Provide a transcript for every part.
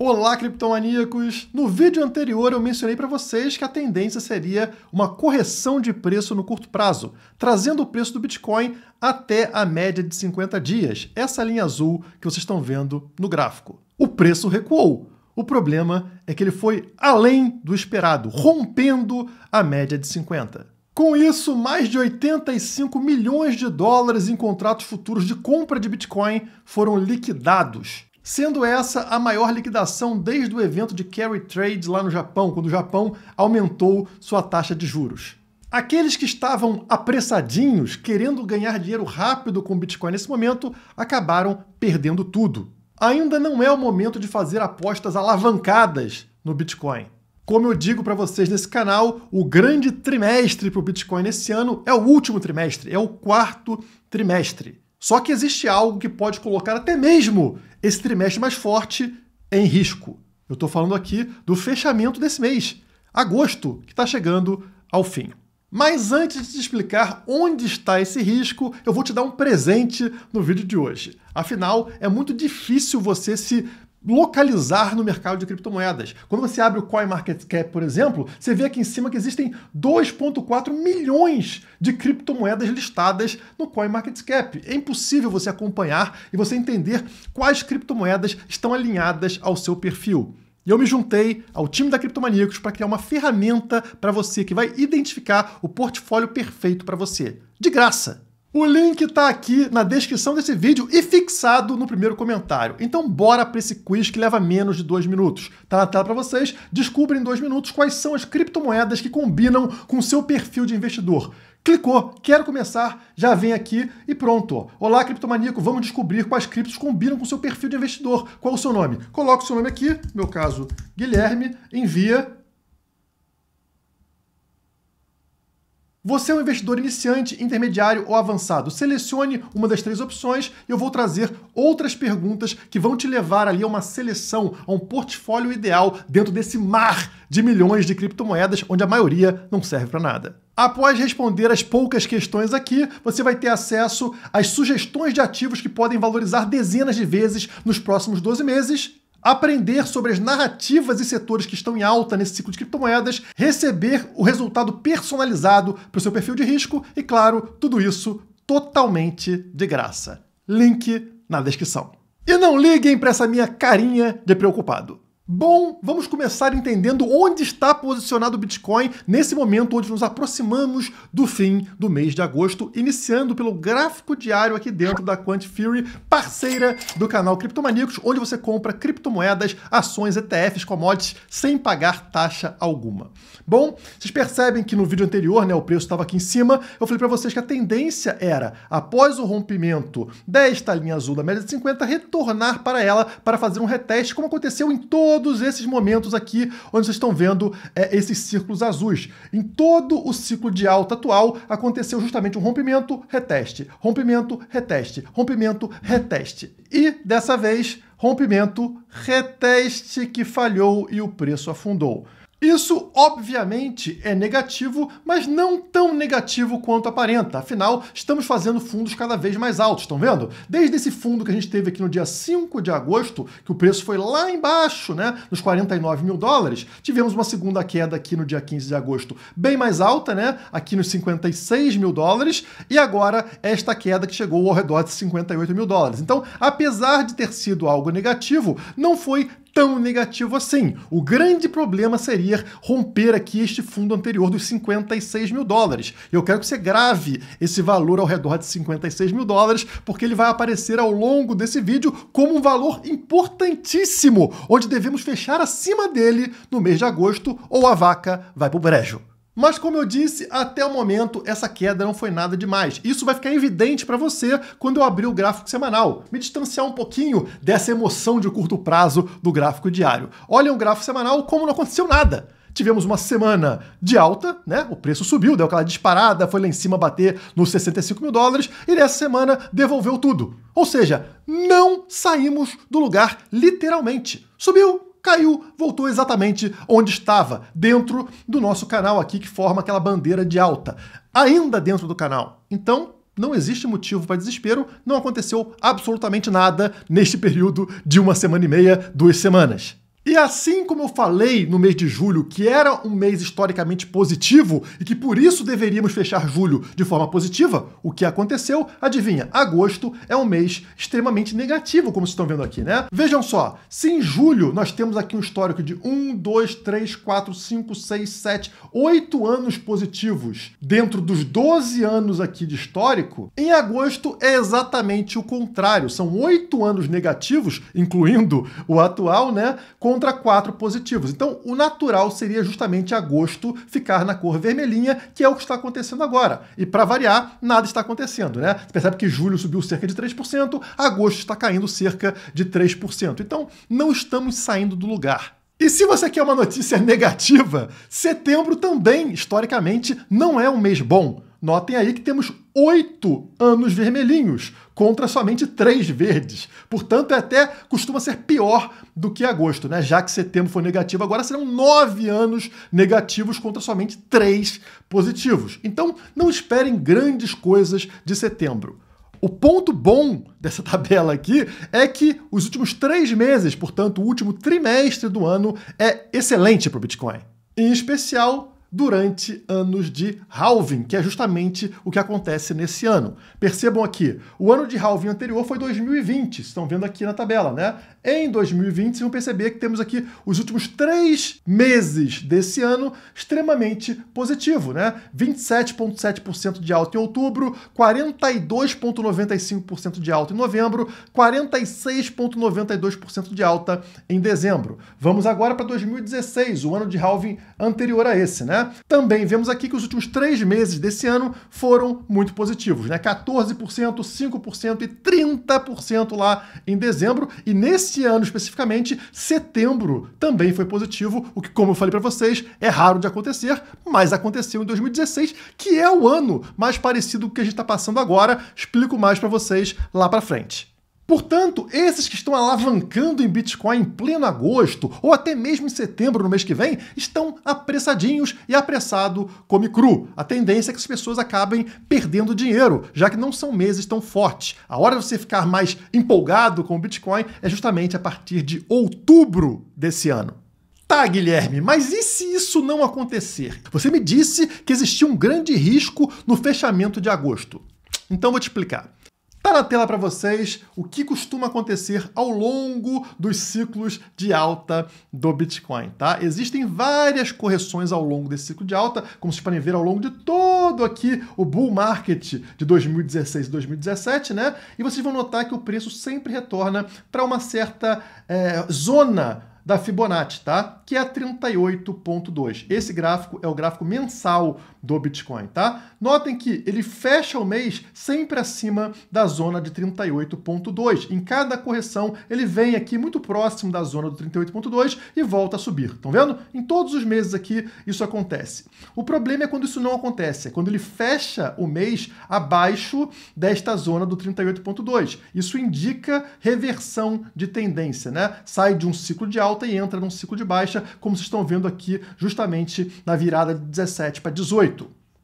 Olá, criptomaníacos! No vídeo anterior eu mencionei para vocês que a tendência seria uma correção de preço no curto prazo, trazendo o preço do Bitcoin até a média de 50 dias, essa linha azul que vocês estão vendo no gráfico. O preço recuou. O problema é que ele foi além do esperado, rompendo a média de 50. Com isso, mais de 85 milhões de dólares em contratos futuros de compra de Bitcoin foram liquidados sendo essa a maior liquidação desde o evento de carry trade lá no Japão, quando o Japão aumentou sua taxa de juros. Aqueles que estavam apressadinhos, querendo ganhar dinheiro rápido com o Bitcoin nesse momento, acabaram perdendo tudo. Ainda não é o momento de fazer apostas alavancadas no Bitcoin. Como eu digo para vocês nesse canal, o grande trimestre para o Bitcoin esse ano é o último trimestre, é o quarto trimestre. Só que existe algo que pode colocar até mesmo esse trimestre mais forte em risco. Eu estou falando aqui do fechamento desse mês, agosto, que está chegando ao fim. Mas antes de te explicar onde está esse risco, eu vou te dar um presente no vídeo de hoje. Afinal, é muito difícil você se localizar no mercado de criptomoedas. Quando você abre o CoinMarketCap, por exemplo, você vê aqui em cima que existem 2.4 milhões de criptomoedas listadas no CoinMarketCap. É impossível você acompanhar e você entender quais criptomoedas estão alinhadas ao seu perfil. E eu me juntei ao time da Criptomaníacos para criar uma ferramenta para você que vai identificar o portfólio perfeito para você. De graça! O link está aqui na descrição desse vídeo e fixado no primeiro comentário. Então bora para esse quiz que leva menos de dois minutos. Tá na tela para vocês, descubra em dois minutos quais são as criptomoedas que combinam com o seu perfil de investidor. Clicou, quero começar, já vem aqui e pronto. Olá, criptomaníaco, vamos descobrir quais criptos combinam com o seu perfil de investidor. Qual o seu nome? Coloca o seu nome aqui, no meu caso, Guilherme, envia Você é um investidor iniciante, intermediário ou avançado. Selecione uma das três opções e eu vou trazer outras perguntas que vão te levar ali a uma seleção, a um portfólio ideal dentro desse mar de milhões de criptomoedas, onde a maioria não serve para nada. Após responder as poucas questões aqui, você vai ter acesso às sugestões de ativos que podem valorizar dezenas de vezes nos próximos 12 meses aprender sobre as narrativas e setores que estão em alta nesse ciclo de criptomoedas, receber o resultado personalizado para o seu perfil de risco e, claro, tudo isso totalmente de graça. Link na descrição. E não liguem para essa minha carinha de preocupado. Bom, vamos começar entendendo onde está posicionado o Bitcoin nesse momento onde nos aproximamos do fim do mês de agosto, iniciando pelo gráfico diário aqui dentro da Quant Fury, parceira do canal Criptomaníacos, onde você compra criptomoedas, ações, ETFs, commodities sem pagar taxa alguma. Bom, vocês percebem que no vídeo anterior, né, o preço estava aqui em cima, eu falei para vocês que a tendência era, após o rompimento desta linha azul da média de 50, retornar para ela para fazer um reteste, como aconteceu em todo todos esses momentos aqui onde vocês estão vendo é, esses círculos azuis. Em todo o ciclo de alta atual aconteceu justamente um rompimento, reteste, rompimento, reteste, rompimento, reteste. E dessa vez, rompimento, reteste que falhou e o preço afundou. Isso, obviamente, é negativo, mas não tão negativo quanto aparenta. Afinal, estamos fazendo fundos cada vez mais altos, estão vendo? Desde esse fundo que a gente teve aqui no dia 5 de agosto, que o preço foi lá embaixo, né, nos 49 mil dólares, tivemos uma segunda queda aqui no dia 15 de agosto, bem mais alta, né, aqui nos 56 mil dólares, e agora esta queda que chegou ao redor de 58 mil dólares. Então, apesar de ter sido algo negativo, não foi tão negativo assim. O grande problema seria romper aqui este fundo anterior dos 56 mil dólares. Eu quero que você grave esse valor ao redor de 56 mil dólares, porque ele vai aparecer ao longo desse vídeo como um valor importantíssimo, onde devemos fechar acima dele no mês de agosto ou a vaca vai para o brejo. Mas como eu disse, até o momento essa queda não foi nada demais. Isso vai ficar evidente para você quando eu abrir o gráfico semanal. Me distanciar um pouquinho dessa emoção de curto prazo do gráfico diário. Olha o gráfico semanal como não aconteceu nada. Tivemos uma semana de alta, né? O preço subiu, deu aquela disparada, foi lá em cima bater nos 65 mil dólares e nessa semana devolveu tudo. Ou seja, não saímos do lugar literalmente. Subiu, caiu, voltou exatamente onde estava, dentro do nosso canal aqui que forma aquela bandeira de alta, ainda dentro do canal. Então, não existe motivo para desespero, não aconteceu absolutamente nada neste período de uma semana e meia, duas semanas. E assim como eu falei no mês de julho, que era um mês historicamente positivo e que por isso deveríamos fechar julho de forma positiva, o que aconteceu, adivinha, agosto é um mês extremamente negativo, como vocês estão vendo aqui, né? Vejam só, se em julho nós temos aqui um histórico de 1, 2, 3, 4, 5, 6, 7, 8 anos positivos dentro dos 12 anos aqui de histórico, em agosto é exatamente o contrário. São 8 anos negativos, incluindo o atual, né? Com contra 4 positivos. Então, o natural seria justamente agosto ficar na cor vermelhinha, que é o que está acontecendo agora. E para variar, nada está acontecendo, né? Você percebe que julho subiu cerca de 3%, agosto está caindo cerca de 3%. Então, não estamos saindo do lugar. E se você quer uma notícia negativa, setembro também, historicamente, não é um mês bom. Notem aí que temos oito anos vermelhinhos contra somente três verdes. Portanto, é até costuma ser pior do que agosto, né? Já que setembro foi negativo, agora serão nove anos negativos contra somente três positivos. Então, não esperem grandes coisas de setembro. O ponto bom dessa tabela aqui é que os últimos três meses, portanto, o último trimestre do ano, é excelente para o Bitcoin. Em especial durante anos de halving, que é justamente o que acontece nesse ano. Percebam aqui, o ano de halving anterior foi 2020, estão vendo aqui na tabela, né? Em 2020, vocês vão perceber que temos aqui os últimos três meses desse ano extremamente positivo, né? 27,7% de alta em outubro, 42,95% de alta em novembro, 46,92% de alta em dezembro. Vamos agora para 2016, o ano de halving anterior a esse, né? Né? Também vemos aqui que os últimos três meses desse ano foram muito positivos, né? 14%, 5% e 30% lá em dezembro. E nesse ano especificamente, setembro também foi positivo, o que, como eu falei para vocês, é raro de acontecer, mas aconteceu em 2016, que é o ano mais parecido com o que a gente está passando agora. Explico mais para vocês lá para frente. Portanto, esses que estão alavancando em Bitcoin em pleno agosto ou até mesmo em setembro no mês que vem estão apressadinhos e apressado come cru. A tendência é que as pessoas acabem perdendo dinheiro, já que não são meses tão fortes. A hora de você ficar mais empolgado com o Bitcoin é justamente a partir de outubro desse ano. Tá, Guilherme, mas e se isso não acontecer? Você me disse que existia um grande risco no fechamento de agosto. Então vou te explicar. Está na tela para vocês o que costuma acontecer ao longo dos ciclos de alta do Bitcoin, tá? Existem várias correções ao longo desse ciclo de alta, como vocês podem ver ao longo de todo aqui o bull market de 2016 e 2017, né? E vocês vão notar que o preço sempre retorna para uma certa é, zona da Fibonacci, tá? Que é 38.2. Esse gráfico é o gráfico mensal do Bitcoin, tá? Notem que ele fecha o mês sempre acima da zona de 38.2. Em cada correção, ele vem aqui muito próximo da zona do 38.2 e volta a subir. Estão vendo? Em todos os meses aqui isso acontece. O problema é quando isso não acontece, é quando ele fecha o mês abaixo desta zona do 38.2. Isso indica reversão de tendência, né? Sai de um ciclo de alta e entra num ciclo de baixa, como vocês estão vendo aqui justamente na virada de 17 para 18.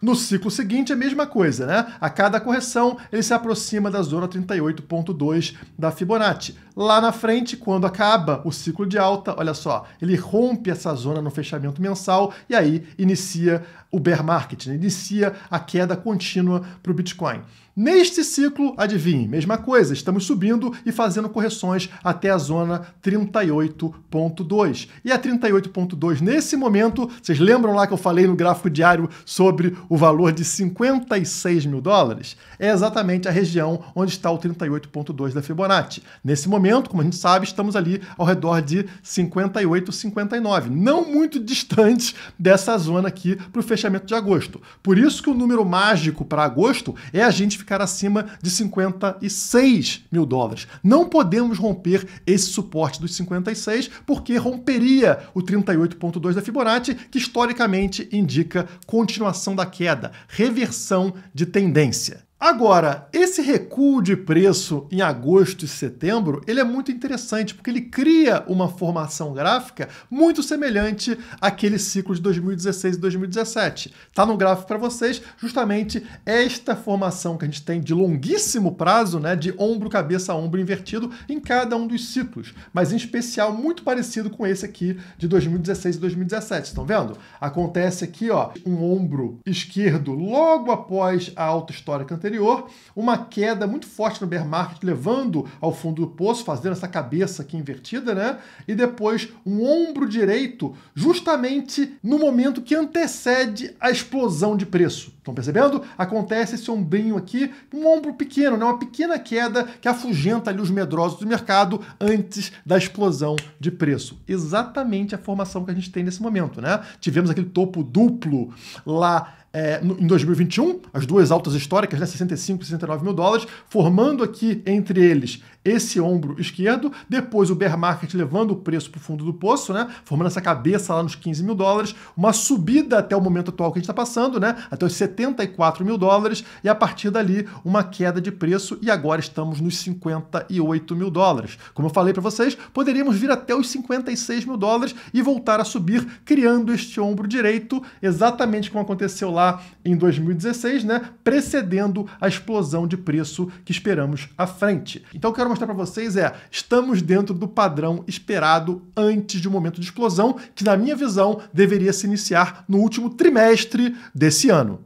No ciclo seguinte, a mesma coisa, né? A cada correção, ele se aproxima da zona 38.2 da Fibonacci. Lá na frente, quando acaba o ciclo de alta, olha só, ele rompe essa zona no fechamento mensal e aí inicia o bear market, né? inicia a queda contínua para o Bitcoin. Neste ciclo, adivinhe, mesma coisa, estamos subindo e fazendo correções até a zona 38.2. E a 38.2 nesse momento, vocês lembram lá que eu falei no gráfico diário sobre o valor de 56 mil dólares? É exatamente a região onde está o 38.2 da Fibonacci. Nesse momento, momento, como a gente sabe, estamos ali ao redor de 58, 59, não muito distante dessa zona aqui para o fechamento de agosto. Por isso que o número mágico para agosto é a gente ficar acima de 56 mil dólares. Não podemos romper esse suporte dos 56, porque romperia o 38,2 da Fibonacci, que historicamente indica continuação da queda, reversão de tendência. Agora, esse recuo de preço em agosto e setembro, ele é muito interessante porque ele cria uma formação gráfica muito semelhante àquele ciclo de 2016 e 2017. Tá no gráfico para vocês justamente esta formação que a gente tem de longuíssimo prazo, né, de ombro cabeça ombro invertido em cada um dos ciclos, mas em especial muito parecido com esse aqui de 2016 e 2017. Estão vendo? Acontece aqui, ó, um ombro esquerdo logo após a alta histórica anterior anterior, uma queda muito forte no bear market, levando ao fundo do poço, fazendo essa cabeça aqui invertida, né? E depois um ombro direito, justamente no momento que antecede a explosão de preço. Estão percebendo? Acontece esse ombrinho aqui, um ombro pequeno, né? uma pequena queda que afugenta ali os medrosos do mercado antes da explosão de preço. Exatamente a formação que a gente tem nesse momento, né? Tivemos aquele topo duplo lá é, em 2021, as duas altas históricas, né, 65 e 69 mil dólares, formando aqui entre eles esse ombro esquerdo, depois o bear market levando o preço para o fundo do poço, né? Formando essa cabeça lá nos 15 mil dólares, uma subida até o momento atual que a gente está passando, né? Até os 74 mil dólares, e a partir dali uma queda de preço, e agora estamos nos 58 mil dólares. Como eu falei para vocês, poderíamos vir até os 56 mil dólares e voltar a subir, criando este ombro direito, exatamente como aconteceu lá em 2016, né? Precedendo a explosão de preço que esperamos à frente. Então, quero quero mostrar para vocês é: estamos dentro do padrão esperado antes de um momento de explosão, que, na minha visão, deveria se iniciar no último trimestre desse ano.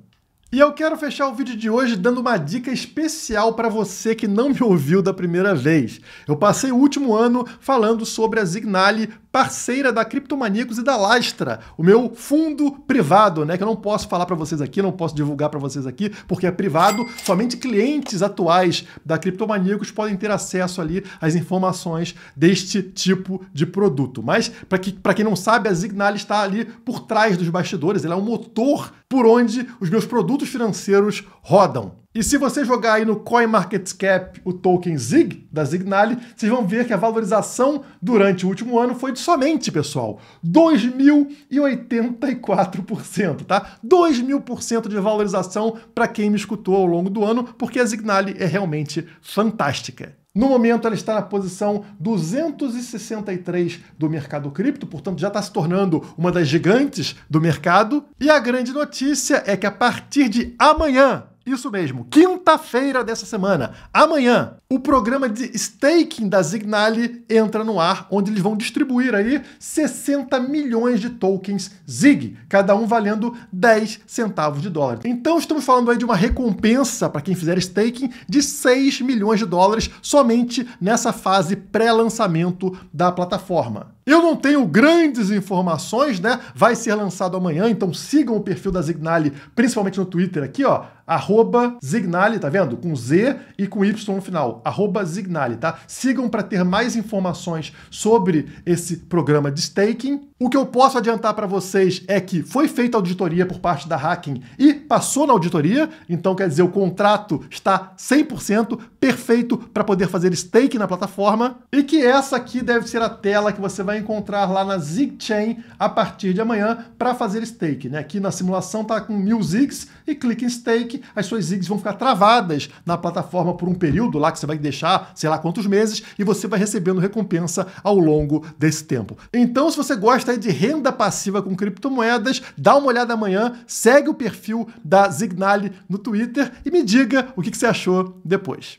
E eu quero fechar o vídeo de hoje dando uma dica especial para você que não me ouviu da primeira vez. Eu passei o último ano falando sobre a Zignale, parceira da Criptomaníacos e da Lastra, o meu fundo privado, né, que eu não posso falar para vocês aqui, não posso divulgar para vocês aqui, porque é privado, somente clientes atuais da Criptomaníacos podem ter acesso ali às informações deste tipo de produto. Mas para que, para quem não sabe, a Zignale está ali por trás dos bastidores, ela é um motor por onde os meus produtos produtos financeiros rodam. E se você jogar aí no CoinMarketCap o token ZIG, da Zignale, vocês vão ver que a valorização durante o último ano foi de somente, pessoal, 2.084%, tá? 2.000% de valorização para quem me escutou ao longo do ano, porque a Zignale é realmente fantástica. No momento, ela está na posição 263 do mercado cripto, portanto, já está se tornando uma das gigantes do mercado. E a grande notícia é que a partir de amanhã, isso mesmo, quinta-feira dessa semana, amanhã, o programa de staking da Zignale entra no ar, onde eles vão distribuir aí 60 milhões de tokens Zig, cada um valendo 10 centavos de dólar. Então estamos falando aí de uma recompensa para quem fizer staking de 6 milhões de dólares somente nessa fase pré-lançamento da plataforma. Eu não tenho grandes informações, né? Vai ser lançado amanhã, então sigam o perfil da Zignale, principalmente no Twitter aqui, ó, arroba Zignale, tá vendo? Com Z e com Y no final, arroba Zignali, tá? Sigam para ter mais informações sobre esse programa de staking. O que eu posso adiantar para vocês é que foi feita auditoria por parte da Hacking e passou na auditoria, então quer dizer o contrato está 100% perfeito para poder fazer stake na plataforma e que essa aqui deve ser a tela que você vai encontrar lá na ZigChain a partir de amanhã para fazer stake. Né? Aqui na simulação tá com mil zigs e clique em stake, as suas zigs vão ficar travadas na plataforma por um período lá que você vai deixar, sei lá quantos meses, e você vai recebendo recompensa ao longo desse tempo. Então, se você gosta de renda passiva com criptomoedas, dá uma olhada amanhã, segue o perfil da Zignale no Twitter e me diga o que você achou depois.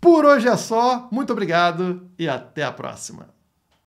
Por hoje é só, muito obrigado e até a próxima.